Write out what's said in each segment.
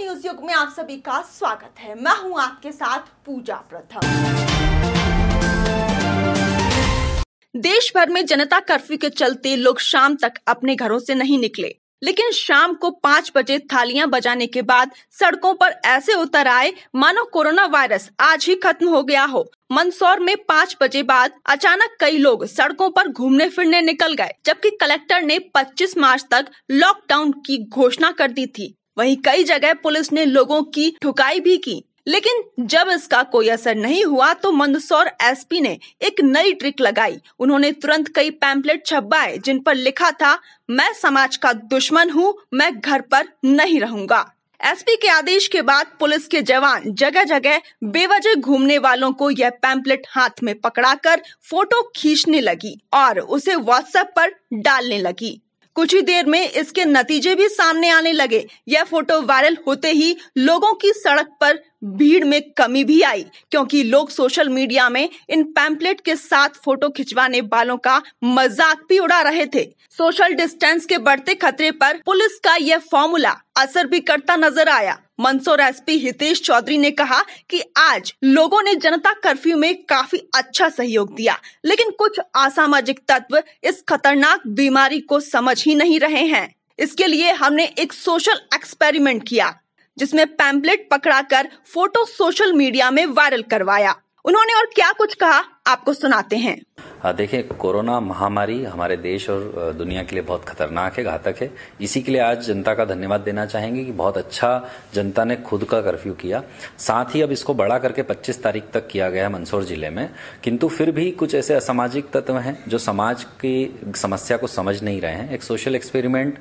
news युग में आप सभी का स्वागत है मैं हूं आपके साथ पूजा प्रथम देश भर में जनता कर्फ्यू के चलते लोग शाम तक अपने घरों से नहीं निकले लेकिन शाम को पाँच बजे थालियां बजाने के बाद सड़कों पर ऐसे उतर आए मानो कोरोना वायरस आज ही खत्म हो गया हो मंदसौर में पाँच बजे बाद अचानक कई लोग सड़कों पर घूमने फिरने निकल गए जबकि कलेक्टर ने 25 मार्च तक लॉकडाउन की घोषणा कर दी थी वहीं कई जगह पुलिस ने लोगों की ठुकाई भी की लेकिन जब इसका कोई असर नहीं हुआ तो मंदसौर एसपी ने एक नई ट्रिक लगाई उन्होंने तुरंत कई पैम्पलेट छपवाए जिन पर लिखा था मैं समाज का दुश्मन हूँ मैं घर पर नहीं रहूंगा एसपी के आदेश के बाद पुलिस के जवान जगह जगह बेवजह घूमने वालों को यह पैम्पलेट हाथ में पकड़ाकर फोटो खींचने लगी और उसे व्हाट्सएप पर डालने लगी कुछ ही देर में इसके नतीजे भी सामने आने लगे यह फोटो वायरल होते ही लोगों की सड़क पर भीड़ में कमी भी आई क्योंकि लोग सोशल मीडिया में इन पैम्पलेट के साथ फोटो खिंचवाने वालों का मजाक भी उड़ा रहे थे सोशल डिस्टेंस के बढ़ते खतरे पर पुलिस का यह फॉर्मूला असर भी करता नजर आया मंदसौर एसपी हितेश चौधरी ने कहा कि आज लोगों ने जनता कर्फ्यू में काफी अच्छा सहयोग दिया लेकिन कुछ असामाजिक तत्व इस खतरनाक बीमारी को समझ ही नहीं रहे हैं इसके लिए हमने एक सोशल एक्सपेरिमेंट किया जिसमें पैम्पलेट पकड़ाकर फोटो सोशल मीडिया में वायरल करवाया उन्होंने और क्या कुछ कहा आपको सुनाते हैं हाँ, देखिए कोरोना महामारी हमारे देश और दुनिया के लिए बहुत खतरनाक है घातक है इसी के लिए आज जनता का धन्यवाद देना चाहेंगे कि बहुत अच्छा जनता ने खुद का कर्फ्यू किया साथ ही अब इसको बड़ा करके 25 तारीख तक किया गया है मंदसौर जिले में किंतु फिर भी कुछ ऐसे असामाजिक तत्व हैं जो समाज की समस्या को समझ नहीं रहे हैं एक सोशल एक्सपेरिमेंट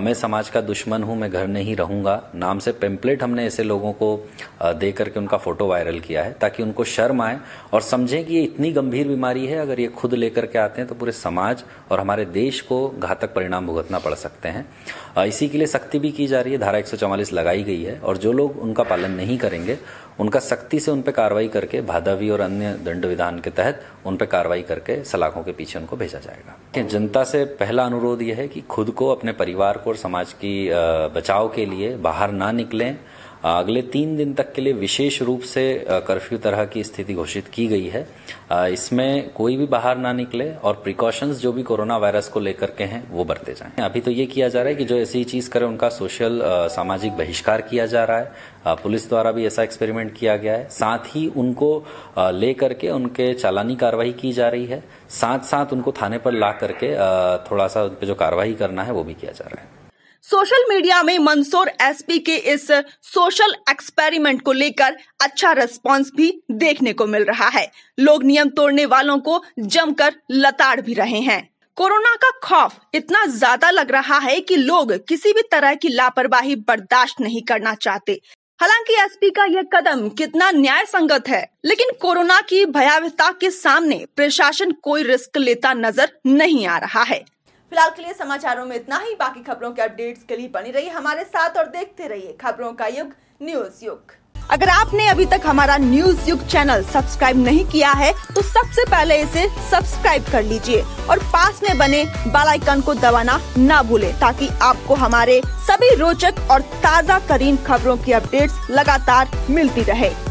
मैं समाज का दुश्मन हूं मैं घर नहीं रहूंगा नाम से पेम्पलेट हमने ऐसे लोगों को दे करके उनका फोटो वायरल किया है ताकि उनको शर्म आए और समझें कि ये इतनी गंभीर बीमारी है अगर ये खुद लेकर के आते हैं तो पूरे समाज और हमारे देश को घातक परिणाम भुगतना पड़ सकते हैं इसी के लिए सख्ती भी की जा रही है धारा एक लगाई गई है और जो लोग उनका पालन नहीं करेंगे उनका सख्ती से उन पर कार्रवाई करके भादावी और अन्य दंड विधान के तहत उन पर कार्रवाई करके सलाखों के पीछे उनको भेजा जाएगा जनता से पहला अनुरोध यह है कि खुद को अपने परिवार को और समाज की बचाव के लिए बाहर ना निकलें अगले तीन दिन तक के लिए विशेष रूप से कर्फ्यू तरह की स्थिति घोषित की गई है इसमें कोई भी बाहर ना निकले और प्रिकॉशंस जो भी कोरोना वायरस को लेकर के हैं वो बरते जाएं अभी तो ये किया जा रहा है कि जो ऐसी चीज करे उनका सोशल सामाजिक बहिष्कार किया जा रहा है पुलिस द्वारा भी ऐसा एक्सपेरिमेंट किया गया है साथ ही उनको लेकर के उनके चालानी कार्रवाई की जा रही है साथ साथ उनको थाने पर ला करके थोड़ा सा उन पर जो कार्रवाई करना है वो भी किया जा रहा है सोशल मीडिया में मंसूर एसपी के इस सोशल एक्सपेरिमेंट को लेकर अच्छा रिस्पांस भी देखने को मिल रहा है लोग नियम तोड़ने वालों को जमकर लताड़ भी रहे हैं कोरोना का खौफ इतना ज्यादा लग रहा है कि लोग किसी भी तरह की लापरवाही बर्दाश्त नहीं करना चाहते हालांकि एसपी का यह कदम कितना न्याय संगत है लेकिन कोरोना की भयावहता के सामने प्रशासन कोई रिस्क लेता नजर नहीं आ रहा है फिलहाल के लिए समाचारों में इतना ही बाकी खबरों के अपडेट्स के लिए बनी रहिए हमारे साथ और देखते रहिए खबरों का युग न्यूज युग अगर आपने अभी तक हमारा न्यूज युग चैनल सब्सक्राइब नहीं किया है तो सबसे पहले इसे सब्सक्राइब कर लीजिए और पास में बने बेल आइकन को दबाना ना भूले ताकि आपको हमारे सभी रोचक और ताज़ा तरीन खबरों की अपडेट्स लगातार मिलती रहे